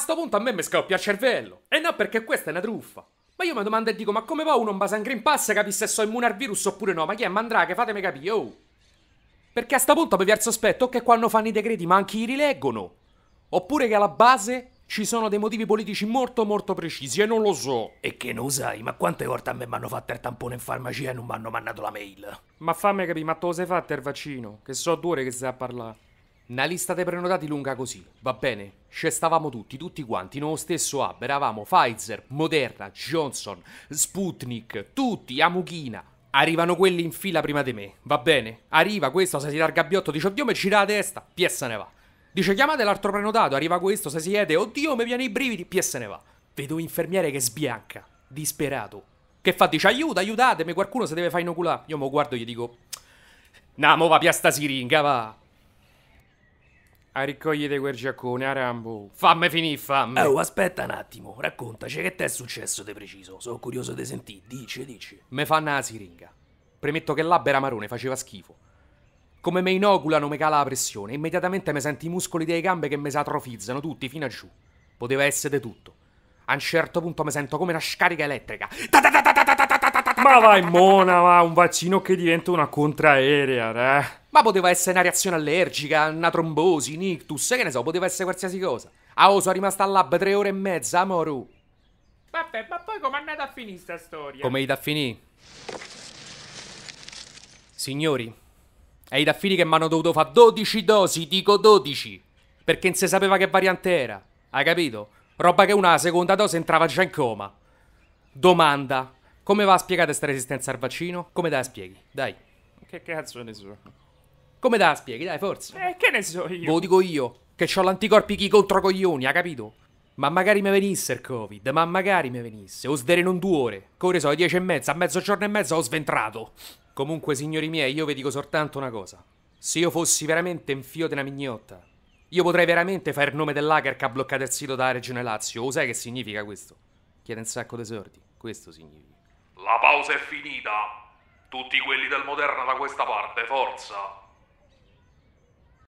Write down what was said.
sto punto a me mi scoppia il cervello. E no, perché questa è una truffa. Ma io mi domando e dico, ma come va uno un base in Green Pass capisse se so immune al virus oppure no? Ma chi è mandrake? Fatemi capire, oh. Perché a sto punto vi il sospetto che quando fanno i decreti manchi i rileggono. Oppure che alla base ci sono dei motivi politici molto molto precisi e non lo so. E che non sai, ma quante volte a me mi hanno fatto il tampone in farmacia e non mi hanno mandato la mail? Ma fammi capire, ma tu lo sei fatto il vaccino? Che so due ore che stai a parlare. Una lista dei prenotati lunga così, va bene? Ci stavamo tutti, tutti quanti, noi stesso hub, eravamo Pfizer, Moderna, Johnson, Sputnik, tutti, Amuchina. Arrivano quelli in fila prima di me, va bene? Arriva questo, se si dà il gabbiotto, dice oddio mi gira la testa, PS ne va. Dice chiamate l'altro prenotato, arriva questo, se siede, oddio mi viene i brividi, PS ne va. Vedo un infermiere che sbianca, disperato. Che fa? Dice aiuta, aiutatemi, qualcuno se deve fare inoculare. Io mi guardo e gli dico, Namo va pia siringa, va. A ricogliere quel giaccone, a Rambo. Fammi finì, fammi. Oh, aspetta un attimo, raccontaci che ti è successo di preciso. Sono curioso di sentire. Dice, dice. Me fanno la siringa. Premetto che l'abbera marrone faceva schifo. Come me inoculano me cala la pressione, immediatamente mi senti i muscoli delle gambe che me satrofizzano tutti fino a giù. Poteva essere tutto. A un certo punto mi sento come una scarica elettrica. Ma vai mona, ma un vaccino che diventa una contraerea, eh. Ma poteva essere una reazione allergica, una trombosi, un ictus, che ne so, poteva essere qualsiasi cosa. A ah, Oso oh, è rimasta al lab tre ore e mezza, amoru. Vabbè, ma poi com'è andata a finire sta storia? Come i daffini? Signori, è i daffini che mi hanno dovuto fare 12 dosi, dico 12, perché non si sapeva che variante era. Hai capito? Roba che una seconda dose entrava già in coma. Domanda, come va a spiegare questa resistenza al vaccino? Come te la spieghi? Dai. Che cazzo ne so. Come te la spieghi, dai, forza. Eh, che ne so io? Lo dico io, che ho l'anticorpi chi contro coglioni, ha capito? Ma magari mi venisse il covid, ma magari mi venisse. Ho sdere non due ore. Core so, dieci e mezza, a mezzogiorno e mezzo ho sventrato. Comunque, signori miei, io vi dico soltanto una cosa. Se io fossi veramente un fio di una mignotta, io potrei veramente fare il nome dell'hacker che ha bloccato il sito da Regione Lazio. O sai che significa questo? Chiede un sacco di sordi. Questo significa. La pausa è finita. Tutti quelli del Moderna da questa parte, forza.